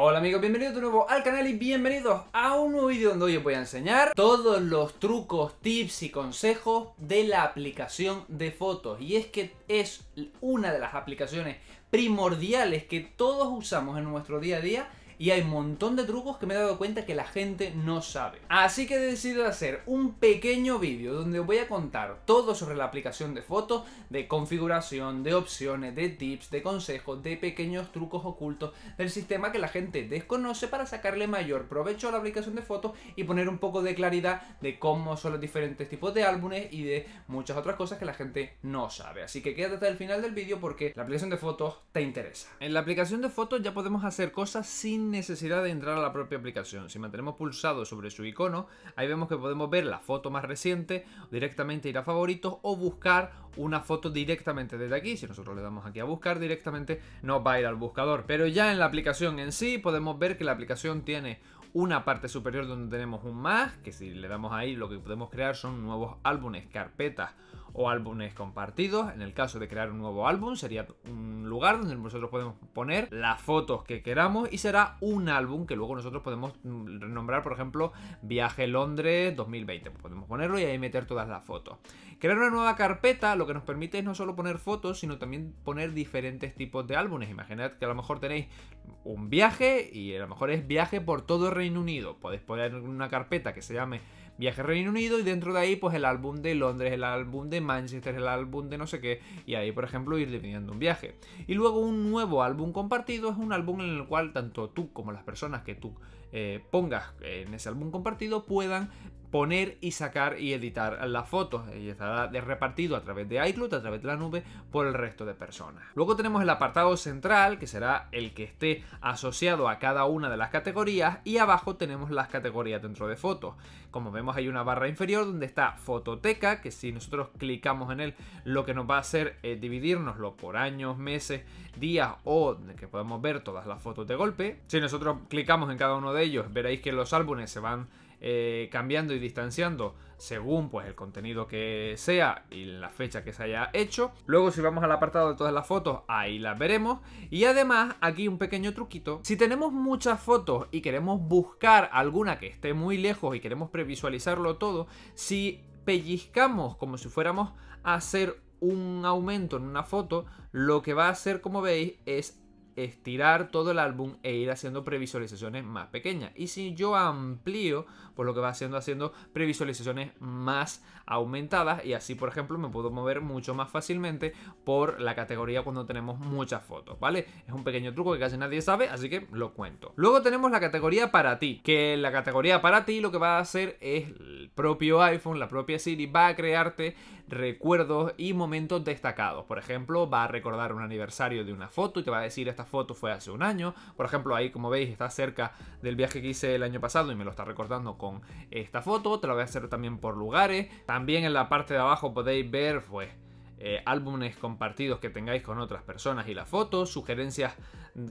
Hola amigos, bienvenidos de nuevo al canal y bienvenidos a un nuevo vídeo donde hoy os voy a enseñar todos los trucos, tips y consejos de la aplicación de fotos y es que es una de las aplicaciones primordiales que todos usamos en nuestro día a día y hay un montón de trucos que me he dado cuenta que la gente no sabe. Así que he decidido hacer un pequeño vídeo donde voy a contar todo sobre la aplicación de fotos, de configuración, de opciones, de tips, de consejos, de pequeños trucos ocultos del sistema que la gente desconoce para sacarle mayor provecho a la aplicación de fotos y poner un poco de claridad de cómo son los diferentes tipos de álbumes y de muchas otras cosas que la gente no sabe. Así que quédate hasta el final del vídeo porque la aplicación de fotos te interesa. En la aplicación de fotos ya podemos hacer cosas sin necesidad de entrar a la propia aplicación. Si mantenemos pulsado sobre su icono, ahí vemos que podemos ver la foto más reciente, directamente ir a favoritos o buscar una foto directamente desde aquí. Si nosotros le damos aquí a buscar directamente, nos va a ir al buscador. Pero ya en la aplicación en sí podemos ver que la aplicación tiene una parte superior donde tenemos un más, que si le damos ahí lo que podemos crear son nuevos álbumes, carpetas o álbumes compartidos. En el caso de crear un nuevo álbum, sería un lugar donde nosotros podemos poner las fotos que queramos y será un álbum que luego nosotros podemos renombrar, mm, por ejemplo, Viaje Londres 2020. podemos ponerlo y ahí meter todas las fotos. Crear una nueva carpeta lo que nos permite es no solo poner fotos, sino también poner diferentes tipos de álbumes. Imaginad que a lo mejor tenéis un viaje y a lo mejor es viaje por todo el Reino Unido. Podéis poner una carpeta que se llame viaje a Reino Unido y dentro de ahí pues el álbum de Londres, el álbum de Manchester, el álbum de no sé qué y ahí por ejemplo ir dividiendo un viaje. Y luego un nuevo álbum compartido es un álbum en el cual tanto tú como las personas que tú eh, pongas en ese álbum compartido puedan poner y sacar y editar las fotos y estará repartido a través de iCloud, a través de la nube, por el resto de personas. Luego tenemos el apartado central, que será el que esté asociado a cada una de las categorías y abajo tenemos las categorías dentro de fotos. Como vemos hay una barra inferior donde está fototeca, que si nosotros clicamos en él lo que nos va a hacer es dividirnoslo por años, meses, días o que podemos ver todas las fotos de golpe. Si nosotros clicamos en cada uno de ellos veréis que los álbumes se van eh, cambiando y distanciando según pues el contenido que sea y la fecha que se haya hecho. Luego si vamos al apartado de todas las fotos, ahí las veremos. Y además, aquí un pequeño truquito. Si tenemos muchas fotos y queremos buscar alguna que esté muy lejos y queremos previsualizarlo todo, si pellizcamos como si fuéramos a hacer un aumento en una foto, lo que va a hacer, como veis, es estirar todo el álbum e ir haciendo previsualizaciones más pequeñas. Y si yo amplío, pues lo que va haciendo haciendo previsualizaciones más aumentadas y así, por ejemplo, me puedo mover mucho más fácilmente por la categoría cuando tenemos muchas fotos, ¿vale? Es un pequeño truco que casi nadie sabe, así que lo cuento. Luego tenemos la categoría para ti, que la categoría para ti lo que va a hacer es el propio iPhone, la propia Siri va a crearte recuerdos y momentos destacados. Por ejemplo, va a recordar un aniversario de una foto y te va a decir esta foto fue hace un año. Por ejemplo, ahí como veis está cerca del viaje que hice el año pasado y me lo está recordando con esta foto. Te lo voy a hacer también por lugares. También en la parte de abajo podéis ver pues... Eh, álbumes compartidos que tengáis con otras personas y las fotos, sugerencias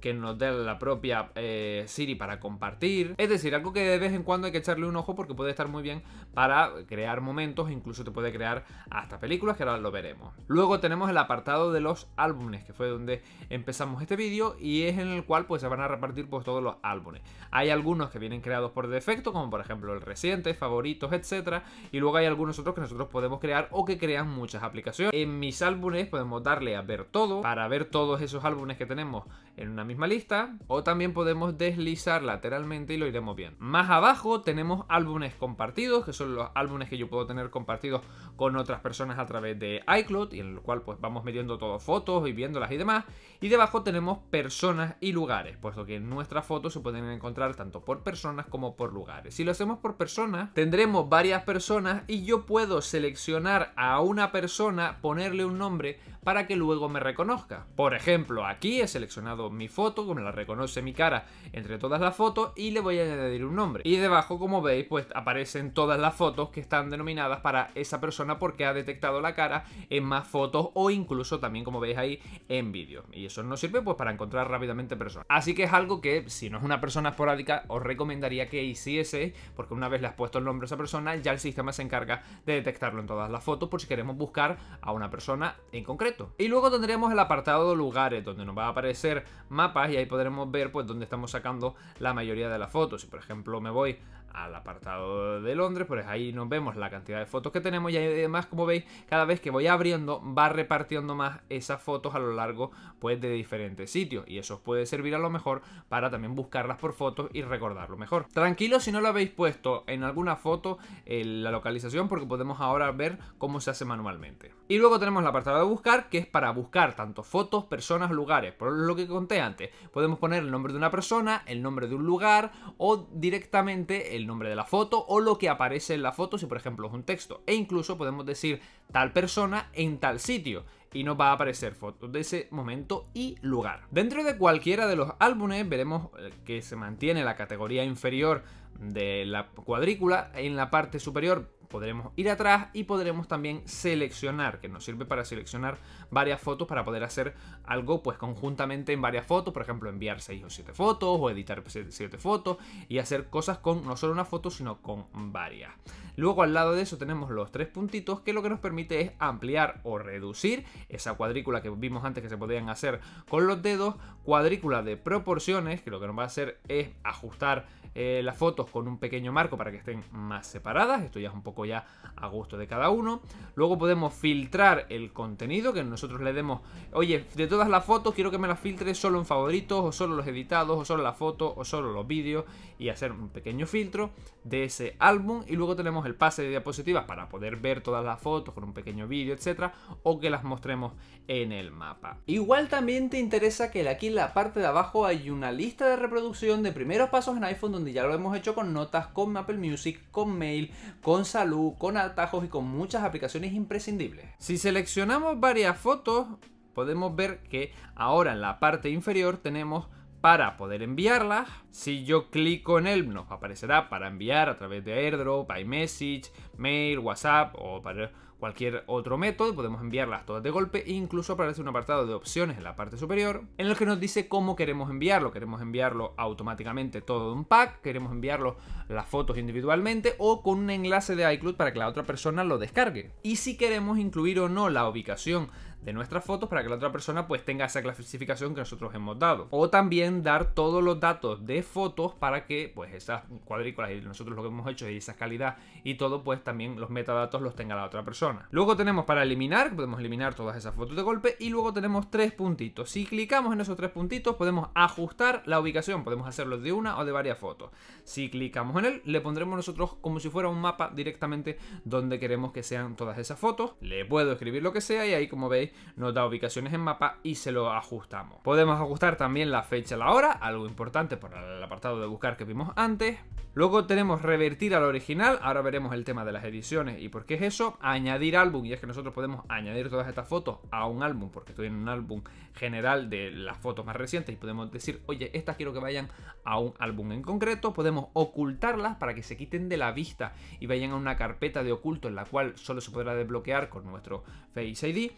que nos dé la propia eh, Siri para compartir. Es decir, algo que de vez en cuando hay que echarle un ojo porque puede estar muy bien para crear momentos, incluso te puede crear hasta películas, que ahora lo veremos. Luego tenemos el apartado de los álbumes, que fue donde empezamos este vídeo y es en el cual pues se van a repartir pues todos los álbumes. Hay algunos que vienen creados por defecto, como por ejemplo el reciente, favoritos, etcétera, y luego hay algunos otros que nosotros podemos crear o que crean muchas aplicaciones. En mis álbumes podemos darle a ver todo para ver todos esos álbumes que tenemos en una misma lista o también podemos deslizar lateralmente y lo iremos viendo. Más abajo tenemos álbumes compartidos, que son los álbumes que yo puedo tener compartidos con otras personas a través de iCloud y en el cual pues vamos metiendo todas fotos y viéndolas y demás. Y debajo tenemos personas y lugares, puesto que nuestras fotos se pueden encontrar tanto por personas como por lugares. Si lo hacemos por personas, tendremos varias personas y yo puedo seleccionar a una persona, ponerle un nombre para que luego me reconozca. Por ejemplo, aquí he seleccionado mi foto, como la reconoce mi cara entre todas las fotos y le voy a añadir un nombre. Y debajo, como veis, pues aparecen todas las fotos que están denominadas para esa persona porque ha detectado la cara en más fotos o incluso también, como veis ahí, en vídeo Y eso nos sirve pues para encontrar rápidamente personas. Así que es algo que, si no es una persona esporádica, os recomendaría que hiciese porque una vez le has puesto el nombre a esa persona, ya el sistema se encarga de detectarlo en todas las fotos por si queremos buscar a una persona en concreto. Y luego tendremos el apartado de lugares donde nos va a aparecer mapas y ahí podremos ver pues dónde estamos sacando la mayoría de las fotos. Si por ejemplo me voy al apartado de Londres, pues ahí nos vemos la cantidad de fotos que tenemos y además como veis cada vez que voy abriendo va repartiendo más esas fotos a lo largo pues de diferentes sitios y eso os puede servir a lo mejor para también buscarlas por fotos y recordarlo mejor. Tranquilo si no lo habéis puesto en alguna foto en la localización porque podemos ahora ver cómo se hace manualmente. Y luego tenemos el apartado de buscar que es para buscar tanto fotos, personas, lugares, por lo que conté antes. Podemos poner el nombre de una persona, el nombre de un lugar o directamente el nombre de la foto o lo que aparece en la foto si por ejemplo es un texto. E incluso podemos decir tal persona en tal sitio y nos va a aparecer fotos de ese momento y lugar. Dentro de cualquiera de los álbumes veremos eh, que se mantiene la categoría inferior de la cuadrícula, en la parte superior podremos ir atrás y podremos también seleccionar, que nos sirve para seleccionar varias fotos para poder hacer algo pues conjuntamente en varias fotos, por ejemplo enviar 6 o 7 fotos o editar 7 fotos y hacer cosas con no solo una foto sino con varias. Luego al lado de eso tenemos los tres puntitos que lo que nos permite es ampliar o reducir esa cuadrícula que vimos antes que se podían hacer con los dedos, cuadrícula de proporciones que lo que nos va a hacer es ajustar eh, las fotos con un pequeño marco para que estén más separadas, esto ya es un poco ya a gusto de cada uno. Luego podemos filtrar el contenido, que nosotros le demos, oye, de todas las fotos quiero que me las filtre solo en favoritos, o solo los editados, o solo las fotos, o solo los vídeos, y hacer un pequeño filtro de ese álbum. Y luego tenemos el pase de diapositivas para poder ver todas las fotos con un pequeño vídeo, etcétera, o que las mostremos en el mapa. Igual también te interesa que aquí en la parte de abajo hay una lista de reproducción de primeros pasos en iPhone donde ya lo hemos hecho con notas, con Apple Music, con mail, con salud con atajos y con muchas aplicaciones imprescindibles. Si seleccionamos varias fotos, podemos ver que ahora en la parte inferior tenemos para poder enviarlas. Si yo clico en él, nos aparecerá para enviar a través de airdrop, iMessage, mail, WhatsApp o para cualquier otro método, podemos enviarlas todas de golpe e incluso aparece un apartado de opciones en la parte superior en el que nos dice cómo queremos enviarlo, queremos enviarlo automáticamente todo de un pack, queremos enviarlo las fotos individualmente o con un enlace de iCloud para que la otra persona lo descargue. Y si queremos incluir o no la ubicación de nuestras fotos para que la otra persona pues tenga esa clasificación que nosotros hemos dado. O también dar todos los datos de fotos para que pues esas cuadrículas y nosotros lo que hemos hecho y esa calidad y todo pues también los metadatos los tenga la otra persona. Luego tenemos para eliminar, podemos eliminar todas esas fotos de golpe y luego tenemos tres puntitos. Si clicamos en esos tres puntitos podemos ajustar la ubicación, podemos hacerlo de una o de varias fotos. Si clicamos en él le pondremos nosotros como si fuera un mapa directamente donde queremos que sean todas esas fotos. Le puedo escribir lo que sea y ahí como veis nos da ubicaciones en mapa y se lo ajustamos. Podemos ajustar también la fecha y la hora, algo importante por el apartado de buscar que vimos antes. Luego tenemos revertir al original, ahora veremos el tema de las ediciones y por qué es eso. Añadir álbum, y es que nosotros podemos añadir todas estas fotos a un álbum, porque estoy en un álbum general de las fotos más recientes y podemos decir, oye, estas quiero que vayan a un álbum en concreto. Podemos ocultarlas para que se quiten de la vista y vayan a una carpeta de oculto en la cual solo se podrá desbloquear con nuestro Face ID.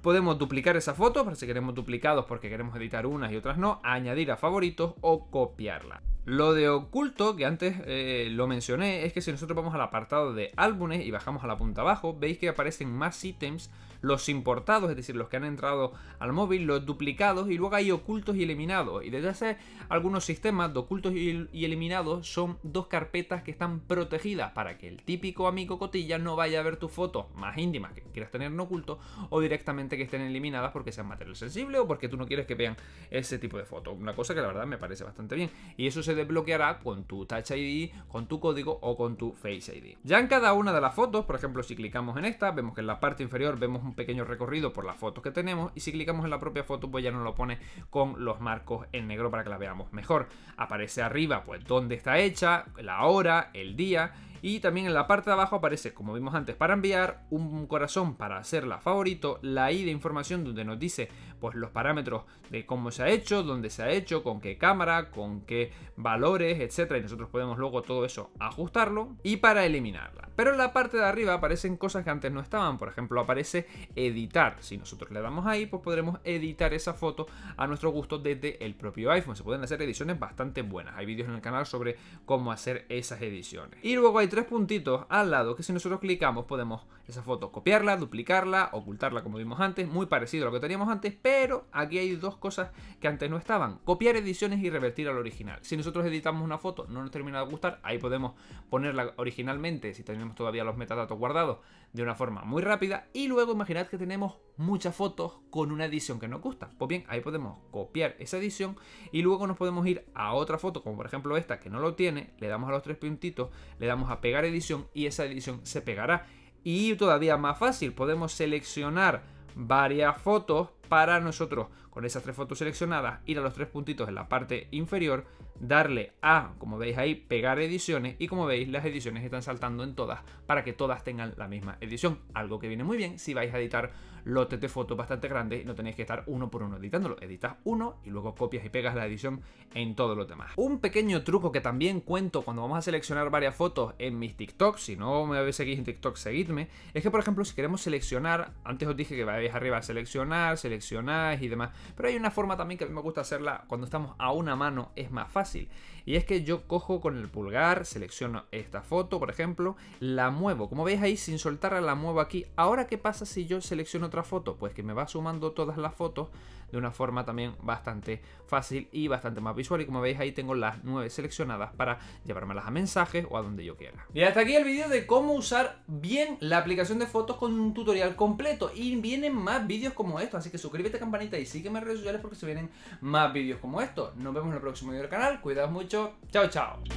Podemos duplicar esa foto, para si queremos duplicados porque queremos editar unas y otras no, añadir a favoritos o copiarla. Lo de oculto, que antes eh, lo mencioné, es que si nosotros vamos al apartado de álbumes y bajamos a la punta abajo, veis que aparecen más ítems, los importados, es decir, los que han entrado al móvil, los duplicados y luego hay ocultos y eliminados. Y desde hace algunos sistemas de ocultos y eliminados son dos carpetas que están protegidas para que el típico amigo cotilla no vaya a ver tus fotos más íntimas que quieras tener en oculto o directamente que estén eliminadas porque sean material sensible o porque tú no quieres que vean ese tipo de foto. Una cosa que la verdad me parece bastante bien. Y eso se desbloqueará con tu Touch ID, con tu código o con tu Face ID. Ya en cada una de las fotos, por ejemplo, si clicamos en esta, vemos que en la parte inferior vemos un pequeño recorrido por las fotos que tenemos y si clicamos en la propia foto, pues ya nos lo pone con los marcos en negro para que la veamos mejor. Aparece arriba, pues, dónde está hecha, la hora, el día y también en la parte de abajo aparece, como vimos antes, para enviar un corazón para hacerla favorito, la I de información donde nos dice pues los parámetros de cómo se ha hecho, dónde se ha hecho, con qué cámara, con qué valores, etcétera, y nosotros podemos luego todo eso ajustarlo y para eliminarla. Pero en la parte de arriba aparecen cosas que antes no estaban, por ejemplo, aparece editar. Si nosotros le damos ahí, pues podremos editar esa foto a nuestro gusto desde el propio iPhone. Se pueden hacer ediciones bastante buenas. Hay vídeos en el canal sobre cómo hacer esas ediciones. Y luego hay tres puntitos al lado que si nosotros clicamos podemos esa foto copiarla, duplicarla, ocultarla como vimos antes, muy parecido a lo que teníamos antes, pero aquí hay dos cosas que antes no estaban. Copiar ediciones y revertir al original. Si nosotros editamos una foto, no nos termina de gustar, ahí podemos ponerla originalmente, si tenemos todavía los metadatos guardados, de una forma muy rápida. Y luego imaginad que tenemos muchas fotos con una edición que nos gusta. Pues bien, ahí podemos copiar esa edición y luego nos podemos ir a otra foto, como por ejemplo esta que no lo tiene, le damos a los tres puntitos, le damos a pegar edición y esa edición se pegará. Y todavía más fácil, podemos seleccionar varias fotos para nosotros con esas tres fotos seleccionadas ir a los tres puntitos en la parte inferior, darle a, como veis ahí, pegar ediciones y como veis las ediciones están saltando en todas para que todas tengan la misma edición, algo que viene muy bien si vais a editar lotes de fotos bastante grandes y no tenéis que estar uno por uno editándolo. Editas uno y luego copias y pegas la edición en todos los demás. Un pequeño truco que también cuento cuando vamos a seleccionar varias fotos en mis TikToks, si no me seguís en TikTok, seguidme, es que por ejemplo si queremos seleccionar, antes os dije que vais arriba a seleccionar, seleccionáis y demás, pero hay una forma también que a mí me gusta hacerla cuando estamos a una mano, es más fácil. Y es que yo cojo con el pulgar, selecciono esta foto, por ejemplo, la muevo. Como veis ahí, sin soltarla la muevo aquí. Ahora, ¿qué pasa si yo selecciono otra foto? Pues que me va sumando todas las fotos de una forma también bastante fácil y bastante más visual. Y como veis ahí tengo las nueve seleccionadas para llevármelas a mensajes o a donde yo quiera. Y hasta aquí el vídeo de cómo usar bien la aplicación de fotos con un tutorial completo. Y vienen más vídeos como estos, así que suscríbete, a campanita y sígueme en redes sociales porque se vienen más vídeos como estos. Nos vemos en el próximo vídeo del canal, cuidaos mucho ciao ciao